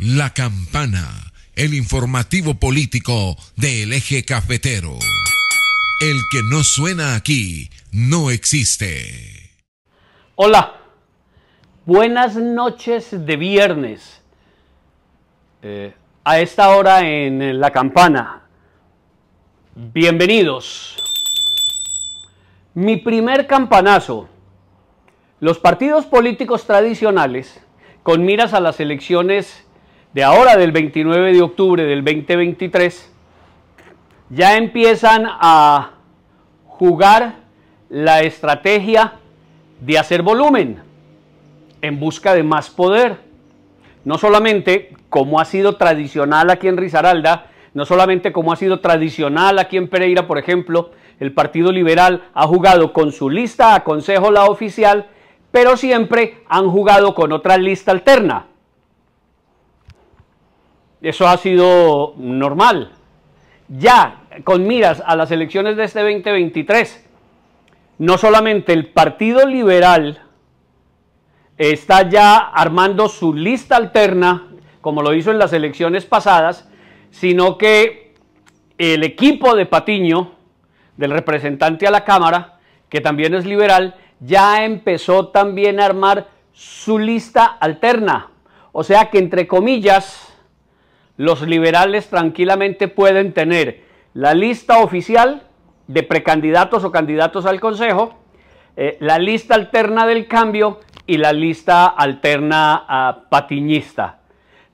La Campana, el informativo político del eje cafetero. El que no suena aquí no existe. Hola, buenas noches de viernes. Eh, a esta hora en La Campana. Bienvenidos. Mi primer campanazo. Los partidos políticos tradicionales, con miras a las elecciones de ahora del 29 de octubre del 2023, ya empiezan a jugar la estrategia de hacer volumen en busca de más poder. No solamente como ha sido tradicional aquí en Risaralda, no solamente como ha sido tradicional aquí en Pereira, por ejemplo, el Partido Liberal ha jugado con su lista a consejo la oficial, pero siempre han jugado con otra lista alterna. Eso ha sido normal. Ya con miras a las elecciones de este 2023, no solamente el Partido Liberal está ya armando su lista alterna, como lo hizo en las elecciones pasadas, sino que el equipo de Patiño, del representante a la Cámara, que también es liberal, ya empezó también a armar su lista alterna. O sea que, entre comillas, los liberales tranquilamente pueden tener la lista oficial de precandidatos o candidatos al Consejo, eh, la lista alterna del cambio y la lista alterna ah, patiñista.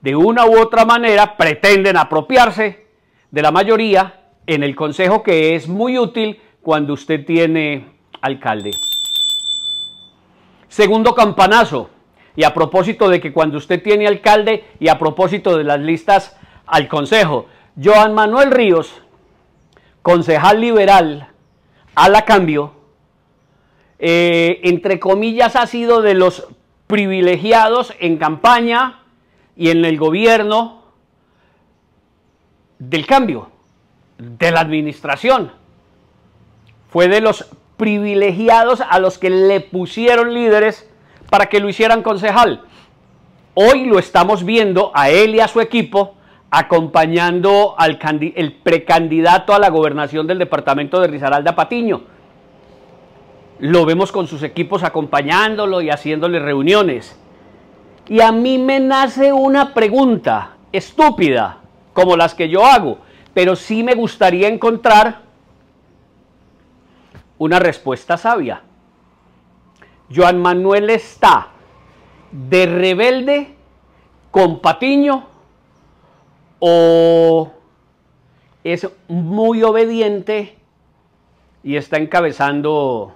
De una u otra manera pretenden apropiarse de la mayoría en el Consejo que es muy útil cuando usted tiene alcalde. Segundo campanazo, y a propósito de que cuando usted tiene alcalde y a propósito de las listas al Consejo, Joan Manuel Ríos, concejal liberal, a la cambio, eh, entre comillas ha sido de los privilegiados en campaña y en el gobierno del cambio, de la administración. Fue de los privilegiados a los que le pusieron líderes para que lo hicieran concejal. Hoy lo estamos viendo a él y a su equipo acompañando al precandidato a la gobernación del departamento de Risaralda Patiño. Lo vemos con sus equipos acompañándolo y haciéndole reuniones. Y a mí me nace una pregunta estúpida, como las que yo hago, pero sí me gustaría encontrar una respuesta sabia. Joan Manuel está de rebelde con Patiño o es muy obediente y está encabezando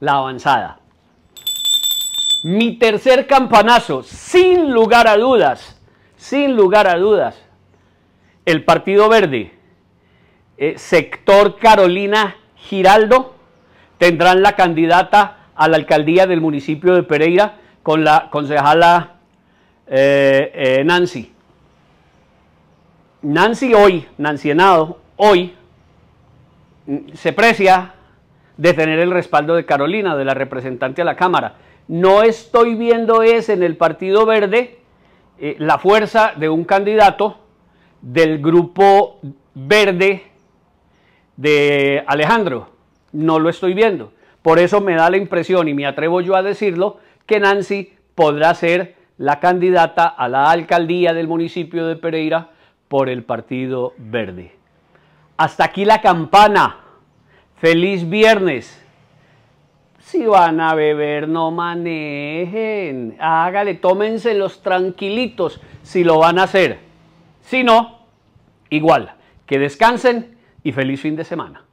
la avanzada. Mi tercer campanazo, sin lugar a dudas, sin lugar a dudas, el Partido Verde, eh, sector Carolina Giraldo, tendrán la candidata a la alcaldía del municipio de Pereira con la concejala eh, eh, Nancy. Nancy hoy, Nancy Henado, hoy mm, se precia de tener el respaldo de Carolina, de la representante a la Cámara. No estoy viendo es en el Partido Verde eh, la fuerza de un candidato del grupo verde de Alejandro no lo estoy viendo. Por eso me da la impresión, y me atrevo yo a decirlo, que Nancy podrá ser la candidata a la alcaldía del municipio de Pereira por el Partido Verde. Hasta aquí la campana. Feliz viernes. Si van a beber, no manejen. Hágale, tómense los tranquilitos si lo van a hacer. Si no, igual. Que descansen y feliz fin de semana.